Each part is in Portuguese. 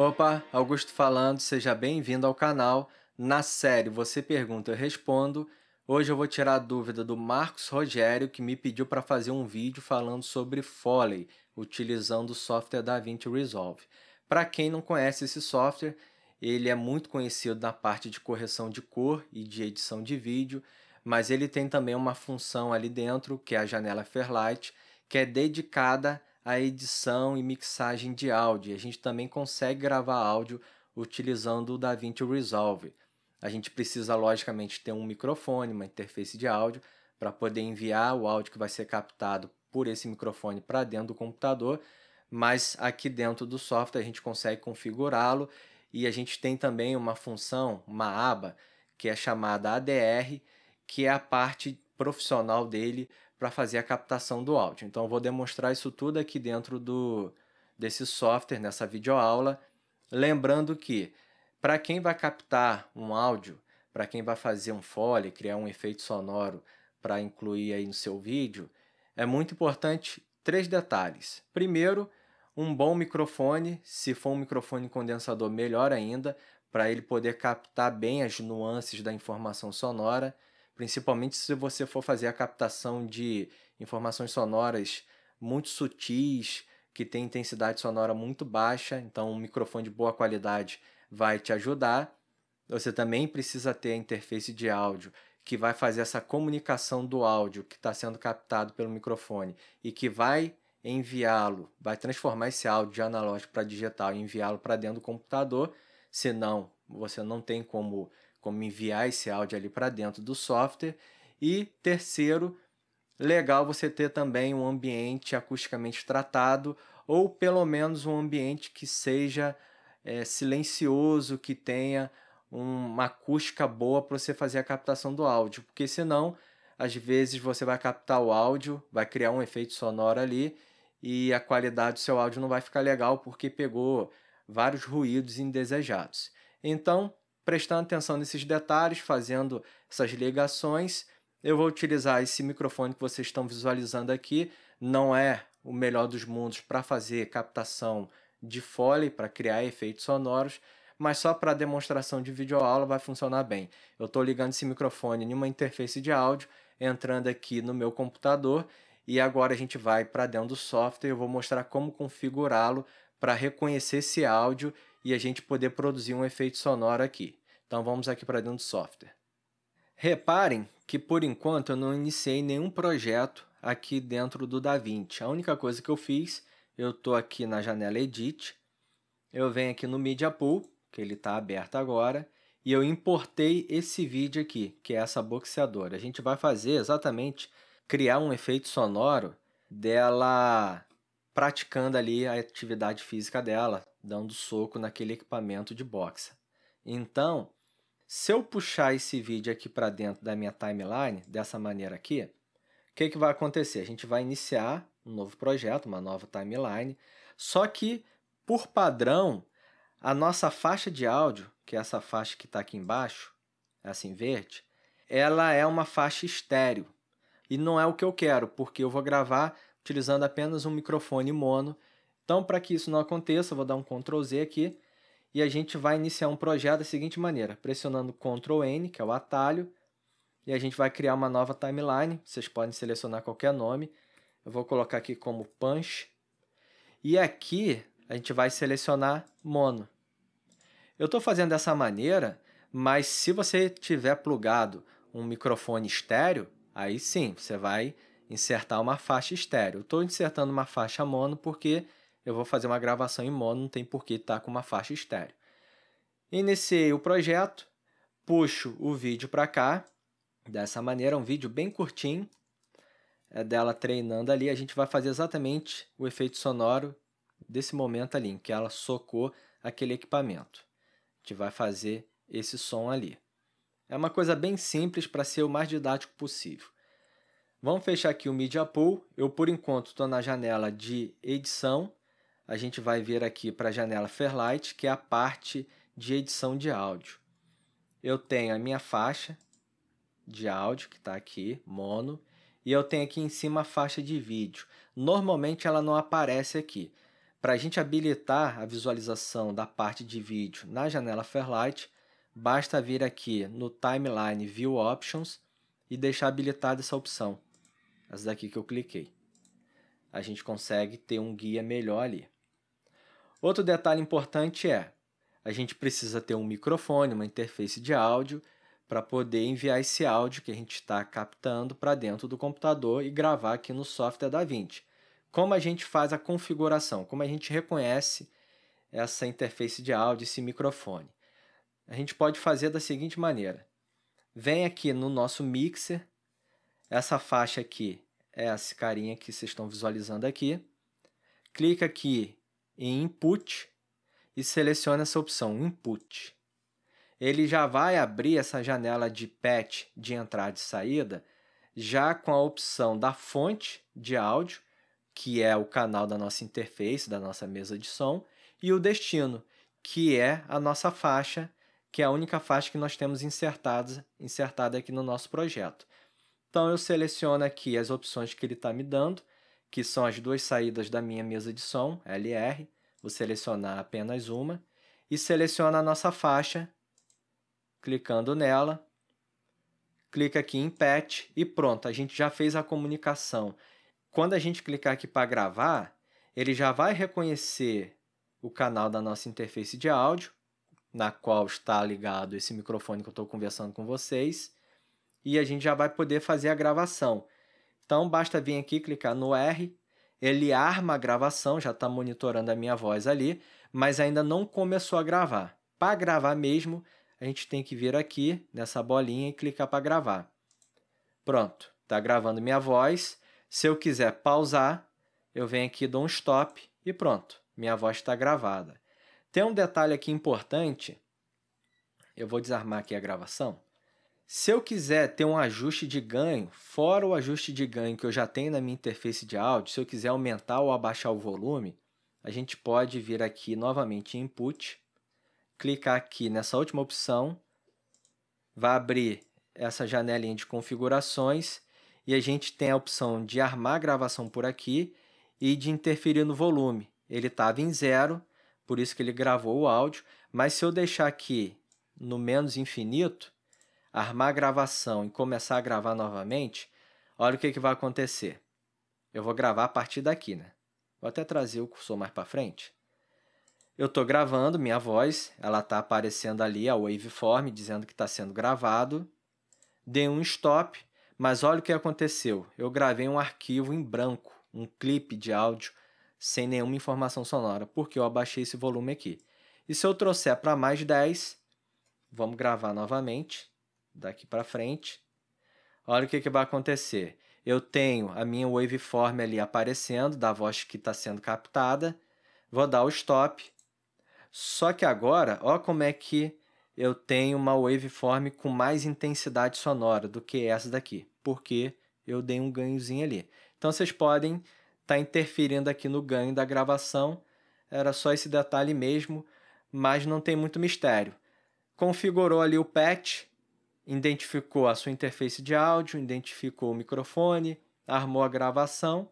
Opa, Augusto falando, seja bem-vindo ao canal. Na série Você Pergunta, eu respondo. Hoje eu vou tirar a dúvida do Marcos Rogério, que me pediu para fazer um vídeo falando sobre Foley, utilizando o software da Vint Resolve. Para quem não conhece esse software, ele é muito conhecido na parte de correção de cor e de edição de vídeo, mas ele tem também uma função ali dentro, que é a janela Fairlight, que é dedicada a edição e mixagem de áudio. A gente também consegue gravar áudio utilizando o DaVinci Resolve. A gente precisa, logicamente, ter um microfone, uma interface de áudio, para poder enviar o áudio que vai ser captado por esse microfone para dentro do computador, mas aqui dentro do software a gente consegue configurá-lo e a gente tem também uma função, uma aba, que é chamada ADR, que é a parte profissional dele para fazer a captação do áudio. Então eu vou demonstrar isso tudo aqui dentro do desse software, nessa videoaula, lembrando que para quem vai captar um áudio, para quem vai fazer um fole, criar um efeito sonoro para incluir aí no seu vídeo, é muito importante três detalhes. Primeiro, um bom microfone, se for um microfone condensador, melhor ainda, para ele poder captar bem as nuances da informação sonora. Principalmente se você for fazer a captação de informações sonoras muito sutis, que tem intensidade sonora muito baixa, então um microfone de boa qualidade vai te ajudar. Você também precisa ter a interface de áudio que vai fazer essa comunicação do áudio que está sendo captado pelo microfone e que vai enviá-lo, vai transformar esse áudio de analógico para digital e enviá-lo para dentro do computador, senão você não tem como como enviar esse áudio ali para dentro do software. E terceiro, legal você ter também um ambiente acusticamente tratado ou pelo menos um ambiente que seja é, silencioso, que tenha uma acústica boa para você fazer a captação do áudio, porque senão às vezes você vai captar o áudio, vai criar um efeito sonoro ali e a qualidade do seu áudio não vai ficar legal porque pegou vários ruídos indesejados. Então, prestando atenção nesses detalhes, fazendo essas ligações. Eu vou utilizar esse microfone que vocês estão visualizando aqui, não é o melhor dos mundos para fazer captação de fole para criar efeitos sonoros, mas só para demonstração de videoaula vai funcionar bem. Eu estou ligando esse microfone em uma interface de áudio, entrando aqui no meu computador, e agora a gente vai para dentro do software, e eu vou mostrar como configurá-lo para reconhecer esse áudio e a gente poder produzir um efeito sonoro aqui. Então vamos aqui para dentro do software. Reparem que por enquanto eu não iniciei nenhum projeto aqui dentro do DaVinci. A única coisa que eu fiz, eu estou aqui na janela Edit, eu venho aqui no Media Pool, que ele está aberto agora, e eu importei esse vídeo aqui, que é essa boxeadora. A gente vai fazer exatamente criar um efeito sonoro dela praticando ali a atividade física dela, dando soco naquele equipamento de boxa. Então, se eu puxar esse vídeo aqui para dentro da minha timeline, dessa maneira aqui, o que, que vai acontecer? A gente vai iniciar um novo projeto, uma nova timeline, só que, por padrão, a nossa faixa de áudio, que é essa faixa que está aqui embaixo, é assim verde, ela é uma faixa estéreo. E não é o que eu quero, porque eu vou gravar utilizando apenas um microfone mono então, para que isso não aconteça, eu vou dar um Ctrl Z aqui e a gente vai iniciar um projeto da seguinte maneira, pressionando Ctrl N, que é o atalho, e a gente vai criar uma nova timeline, vocês podem selecionar qualquer nome. Eu vou colocar aqui como Punch. E aqui a gente vai selecionar Mono. Eu estou fazendo dessa maneira, mas se você tiver plugado um microfone estéreo, aí sim, você vai insertar uma faixa estéreo. Estou insertando uma faixa mono porque eu vou fazer uma gravação em mono, não tem por que estar tá com uma faixa estéreo. Iniciei o projeto, puxo o vídeo para cá, dessa maneira, um vídeo bem curtinho, é dela treinando ali, a gente vai fazer exatamente o efeito sonoro desse momento ali, em que ela socou aquele equipamento. A gente vai fazer esse som ali. É uma coisa bem simples para ser o mais didático possível. Vamos fechar aqui o Media Pool. Eu, por enquanto, estou na janela de edição a gente vai vir aqui para a janela Fairlight, que é a parte de edição de áudio. Eu tenho a minha faixa de áudio, que está aqui, mono, e eu tenho aqui em cima a faixa de vídeo. Normalmente ela não aparece aqui. Para a gente habilitar a visualização da parte de vídeo na janela Fairlight, basta vir aqui no Timeline View Options e deixar habilitada essa opção. Essa daqui que eu cliquei. A gente consegue ter um guia melhor ali. Outro detalhe importante é: a gente precisa ter um microfone, uma interface de áudio, para poder enviar esse áudio que a gente está captando para dentro do computador e gravar aqui no software da Vinci. Como a gente faz a configuração? Como a gente reconhece essa interface de áudio, esse microfone? A gente pode fazer da seguinte maneira: vem aqui no nosso mixer, essa faixa aqui é essa carinha que vocês estão visualizando aqui. Clica aqui em Input e seleciona essa opção Input. Ele já vai abrir essa janela de patch de entrada e saída já com a opção da fonte de áudio, que é o canal da nossa interface, da nossa mesa de som, e o destino, que é a nossa faixa, que é a única faixa que nós temos insertada, insertada aqui no nosso projeto. Então eu seleciono aqui as opções que ele está me dando, que são as duas saídas da minha mesa de som, LR, vou selecionar apenas uma, e seleciona a nossa faixa, clicando nela, clica aqui em patch e pronto, a gente já fez a comunicação. Quando a gente clicar aqui para gravar, ele já vai reconhecer o canal da nossa interface de áudio, na qual está ligado esse microfone que eu estou conversando com vocês, e a gente já vai poder fazer a gravação. Então basta vir aqui, clicar no R, ele arma a gravação, já está monitorando a minha voz ali, mas ainda não começou a gravar. Para gravar mesmo, a gente tem que vir aqui nessa bolinha e clicar para gravar. Pronto, está gravando minha voz. Se eu quiser pausar, eu venho aqui, dou um stop e pronto, minha voz está gravada. Tem um detalhe aqui importante. Eu vou desarmar aqui a gravação. Se eu quiser ter um ajuste de ganho, fora o ajuste de ganho que eu já tenho na minha interface de áudio, se eu quiser aumentar ou abaixar o volume, a gente pode vir aqui novamente em Input, clicar aqui nessa última opção, vai abrir essa janelinha de configurações e a gente tem a opção de armar a gravação por aqui e de interferir no volume. Ele estava em zero, por isso que ele gravou o áudio, mas se eu deixar aqui no menos infinito, armar a gravação e começar a gravar novamente, olha o que, que vai acontecer. Eu vou gravar a partir daqui, né? Vou até trazer o cursor mais para frente. Eu estou gravando minha voz, ela está aparecendo ali, a waveform, dizendo que está sendo gravado. Dei um stop, mas olha o que aconteceu. Eu gravei um arquivo em branco, um clipe de áudio, sem nenhuma informação sonora, porque eu abaixei esse volume aqui. E se eu trouxer para mais 10, vamos gravar novamente daqui para frente, olha o que, que vai acontecer. Eu tenho a minha waveform ali aparecendo, da voz que está sendo captada, vou dar o stop. Só que agora, olha como é que eu tenho uma waveform com mais intensidade sonora do que essa daqui, porque eu dei um ganhozinho ali. Então vocês podem estar tá interferindo aqui no ganho da gravação, era só esse detalhe mesmo, mas não tem muito mistério. Configurou ali o patch, identificou a sua interface de áudio, identificou o microfone, armou a gravação,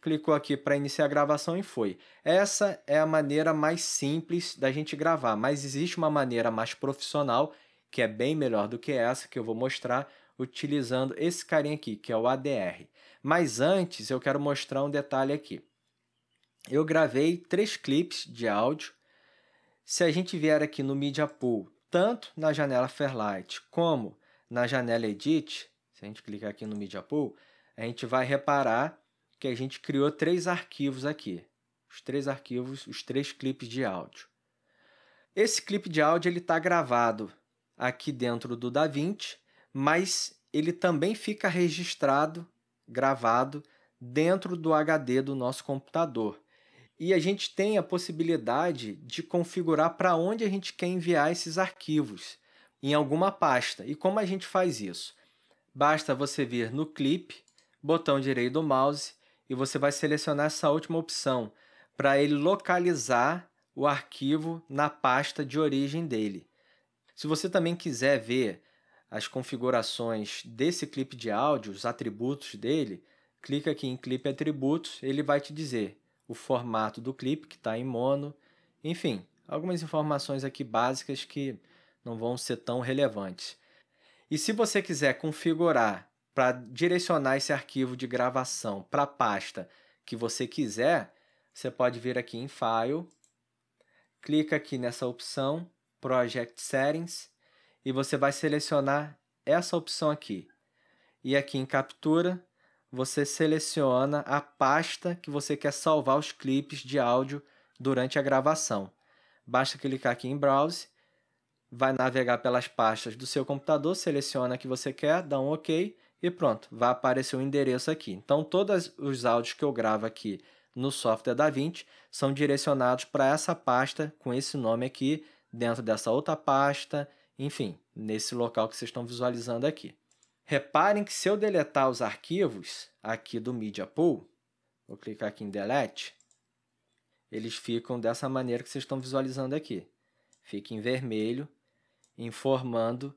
clicou aqui para iniciar a gravação e foi. Essa é a maneira mais simples da gente gravar, mas existe uma maneira mais profissional, que é bem melhor do que essa que eu vou mostrar, utilizando esse carinha aqui, que é o ADR. Mas antes, eu quero mostrar um detalhe aqui. Eu gravei três clipes de áudio. Se a gente vier aqui no Media Pool tanto na janela Fairlight como na janela Edit, se a gente clicar aqui no Media Pool, a gente vai reparar que a gente criou três arquivos aqui. Os três arquivos, os três clipes de áudio. Esse clipe de áudio ele está gravado aqui dentro do DaVinci, mas ele também fica registrado, gravado dentro do HD do nosso computador e a gente tem a possibilidade de configurar para onde a gente quer enviar esses arquivos em alguma pasta. E como a gente faz isso? Basta você vir no clipe, botão direito do mouse e você vai selecionar essa última opção para ele localizar o arquivo na pasta de origem dele. Se você também quiser ver as configurações desse clipe de áudio, os atributos dele, clica aqui em clipe atributos, ele vai te dizer o formato do clipe, que está em mono, enfim, algumas informações aqui básicas que não vão ser tão relevantes. E se você quiser configurar para direcionar esse arquivo de gravação para a pasta que você quiser, você pode vir aqui em File, clica aqui nessa opção Project Settings e você vai selecionar essa opção aqui. E aqui em Captura, você seleciona a pasta que você quer salvar os clipes de áudio durante a gravação. Basta clicar aqui em Browse, vai navegar pelas pastas do seu computador, seleciona a que você quer, dá um OK e pronto, vai aparecer o um endereço aqui. Então, todos os áudios que eu gravo aqui no software da DaVinci são direcionados para essa pasta com esse nome aqui, dentro dessa outra pasta, enfim, nesse local que vocês estão visualizando aqui. Reparem que se eu deletar os arquivos aqui do Media Pool, vou clicar aqui em Delete, eles ficam dessa maneira que vocês estão visualizando aqui. Fica em vermelho, informando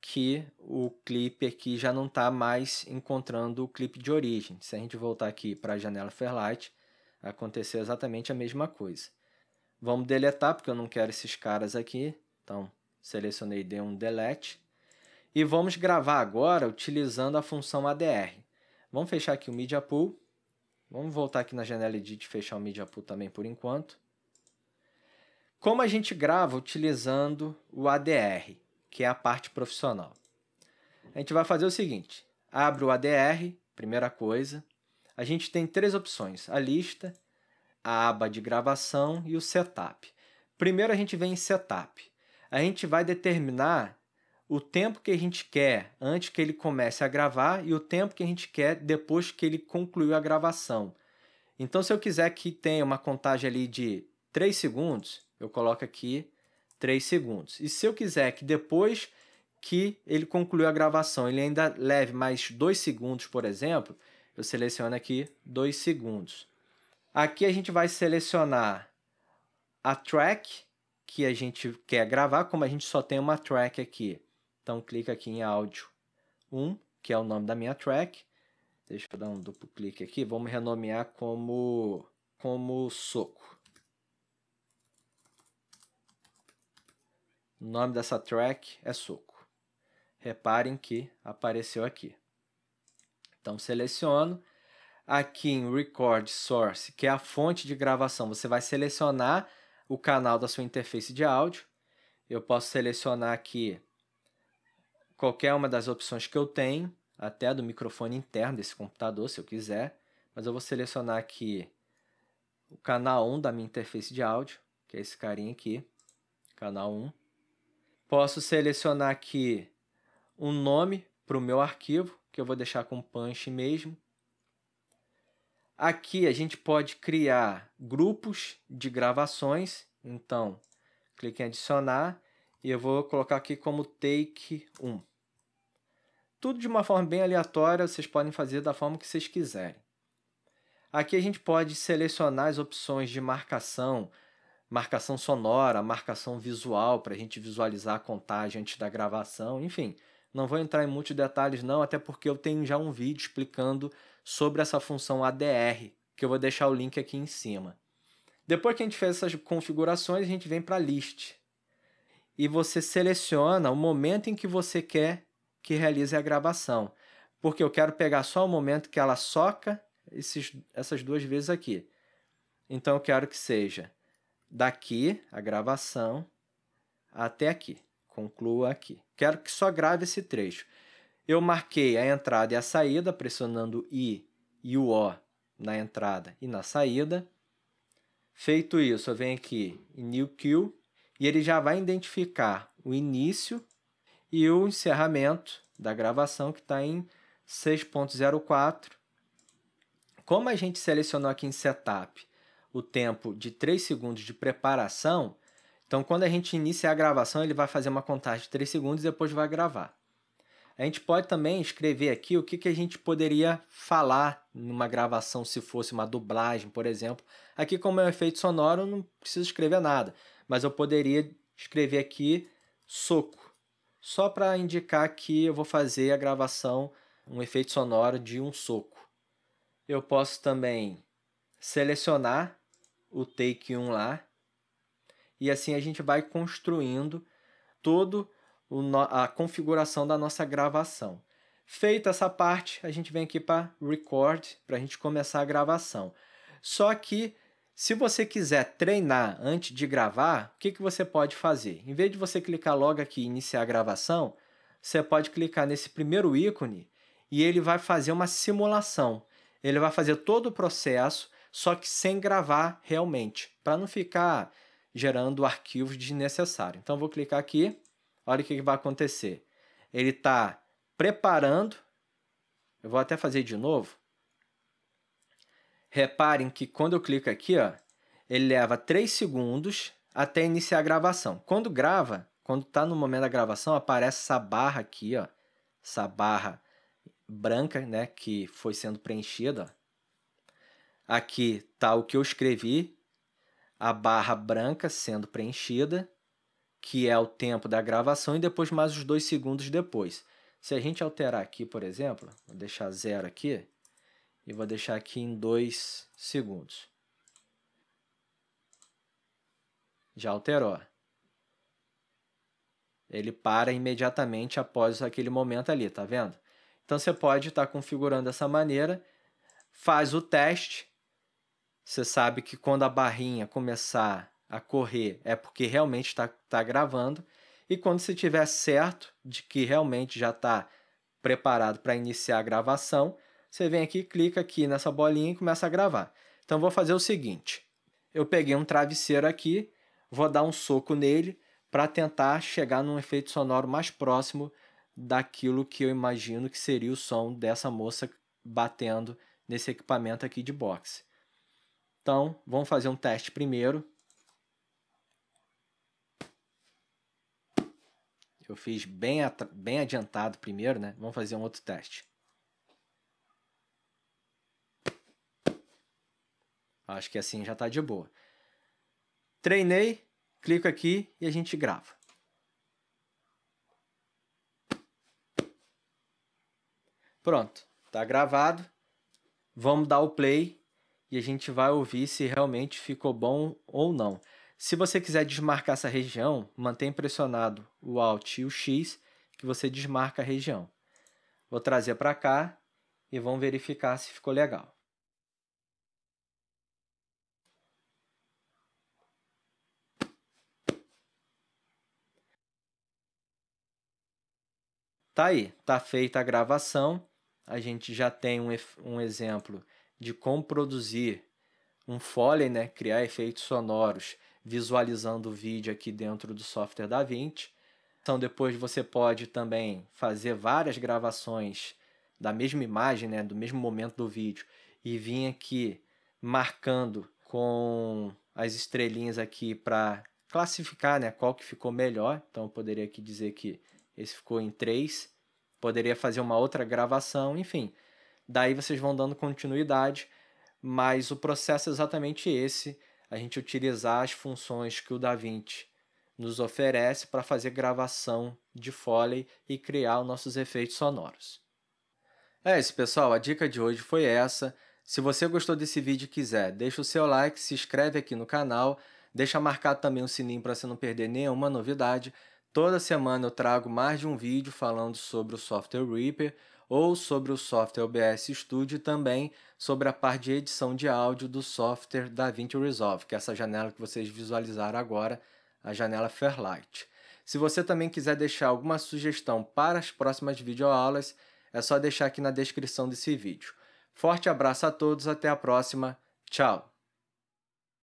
que o clipe aqui já não está mais encontrando o clipe de origem. Se a gente voltar aqui para a janela Fairlight, aconteceu exatamente a mesma coisa. Vamos deletar, porque eu não quero esses caras aqui. Então, selecionei e dei um delete. E vamos gravar agora utilizando a função ADR. Vamos fechar aqui o Media Pool. Vamos voltar aqui na janela Edit e fechar o Media Pool também por enquanto. Como a gente grava utilizando o ADR, que é a parte profissional? A gente vai fazer o seguinte, abre o ADR, primeira coisa. A gente tem três opções, a lista, a aba de gravação e o setup. Primeiro a gente vem em setup. A gente vai determinar o tempo que a gente quer antes que ele comece a gravar e o tempo que a gente quer depois que ele concluiu a gravação. Então, se eu quiser que tenha uma contagem ali de 3 segundos, eu coloco aqui 3 segundos. E se eu quiser que depois que ele concluiu a gravação, ele ainda leve mais 2 segundos, por exemplo, eu seleciono aqui 2 segundos. Aqui a gente vai selecionar a track que a gente quer gravar, como a gente só tem uma track aqui. Então clica aqui em áudio 1, que é o nome da minha track. Deixa eu dar um duplo clique aqui, vamos renomear como como soco. O nome dessa track é soco. Reparem que apareceu aqui. Então seleciono aqui em Record Source, que é a fonte de gravação. Você vai selecionar o canal da sua interface de áudio. Eu posso selecionar aqui qualquer uma das opções que eu tenho, até do microfone interno desse computador, se eu quiser, mas eu vou selecionar aqui o canal 1 da minha interface de áudio, que é esse carinha aqui, canal 1. Posso selecionar aqui um nome para o meu arquivo, que eu vou deixar com punch mesmo. Aqui a gente pode criar grupos de gravações, então clique em adicionar e eu vou colocar aqui como take 1. Tudo de uma forma bem aleatória, vocês podem fazer da forma que vocês quiserem. Aqui a gente pode selecionar as opções de marcação, marcação sonora, marcação visual, para a gente visualizar a contagem antes da gravação, enfim. Não vou entrar em muitos detalhes não, até porque eu tenho já um vídeo explicando sobre essa função ADR, que eu vou deixar o link aqui em cima. Depois que a gente fez essas configurações, a gente vem para a list e você seleciona o momento em que você quer que realize a gravação. Porque eu quero pegar só o momento que ela soca esses, essas duas vezes aqui. Então eu quero que seja daqui a gravação até aqui. Conclua aqui. Quero que só grave esse trecho. Eu marquei a entrada e a saída pressionando I e o O na entrada e na saída. Feito isso, eu venho aqui em New Queue e ele já vai identificar o início e o encerramento da gravação que está em 6.04. Como a gente selecionou aqui em setup o tempo de 3 segundos de preparação, então quando a gente inicia a gravação, ele vai fazer uma contagem de 3 segundos e depois vai gravar. A gente pode também escrever aqui o que, que a gente poderia falar numa gravação, se fosse uma dublagem, por exemplo. Aqui, como é um efeito sonoro, não preciso escrever nada mas eu poderia escrever aqui soco, só para indicar que eu vou fazer a gravação, um efeito sonoro de um soco. Eu posso também selecionar o take 1 lá, e assim a gente vai construindo todo a configuração da nossa gravação. Feita essa parte, a gente vem aqui para record, para a gente começar a gravação. Só que se você quiser treinar antes de gravar, o que, que você pode fazer? Em vez de você clicar logo aqui em iniciar a gravação, você pode clicar nesse primeiro ícone e ele vai fazer uma simulação. Ele vai fazer todo o processo, só que sem gravar realmente, para não ficar gerando arquivos desnecessários. Então, vou clicar aqui, olha o que, que vai acontecer. Ele está preparando, eu vou até fazer de novo, Reparem que quando eu clico aqui, ó, ele leva 3 segundos até iniciar a gravação. Quando grava, quando está no momento da gravação, aparece essa barra aqui, ó, essa barra branca, né, que foi sendo preenchida. Aqui está o que eu escrevi, a barra branca sendo preenchida, que é o tempo da gravação e depois mais os dois segundos depois. Se a gente alterar aqui, por exemplo, vou deixar zero aqui, e vou deixar aqui em 2 segundos. Já alterou. Ele para imediatamente após aquele momento ali, tá vendo? Então você pode estar tá configurando dessa maneira, faz o teste. Você sabe que quando a barrinha começar a correr é porque realmente está tá gravando. E quando você tiver certo de que realmente já está preparado para iniciar a gravação, você vem aqui, clica aqui nessa bolinha e começa a gravar. Então vou fazer o seguinte, eu peguei um travesseiro aqui, vou dar um soco nele para tentar chegar num efeito sonoro mais próximo daquilo que eu imagino que seria o som dessa moça batendo nesse equipamento aqui de boxe. Então, vamos fazer um teste primeiro. Eu fiz bem, bem adiantado primeiro, né? Vamos fazer um outro teste. Acho que assim já tá de boa. Treinei, clico aqui e a gente grava. Pronto, tá gravado. Vamos dar o play e a gente vai ouvir se realmente ficou bom ou não. Se você quiser desmarcar essa região, mantém pressionado o Alt e o X que você desmarca a região. Vou trazer para cá e vamos verificar se ficou legal. Tá aí, tá feita a gravação, a gente já tem um, um exemplo de como produzir um Foley, né, criar efeitos sonoros visualizando o vídeo aqui dentro do software da Vinci. Então depois você pode também fazer várias gravações da mesma imagem, né, do mesmo momento do vídeo e vir aqui marcando com as estrelinhas aqui para classificar, né, qual que ficou melhor. Então eu poderia aqui dizer que esse ficou em 3, poderia fazer uma outra gravação, enfim. Daí vocês vão dando continuidade, mas o processo é exatamente esse, a gente utilizar as funções que o DaVinci nos oferece para fazer gravação de Foley e criar os nossos efeitos sonoros. É isso, pessoal, a dica de hoje foi essa. Se você gostou desse vídeo e quiser, deixa o seu like, se inscreve aqui no canal, deixa marcar também o sininho para você não perder nenhuma novidade. Toda semana eu trago mais de um vídeo falando sobre o software Reaper ou sobre o software OBS Studio e também sobre a parte de edição de áudio do software DaVinci Resolve, que é essa janela que vocês visualizaram agora, a janela Fairlight. Se você também quiser deixar alguma sugestão para as próximas videoaulas, é só deixar aqui na descrição desse vídeo. Forte abraço a todos, até a próxima, tchau!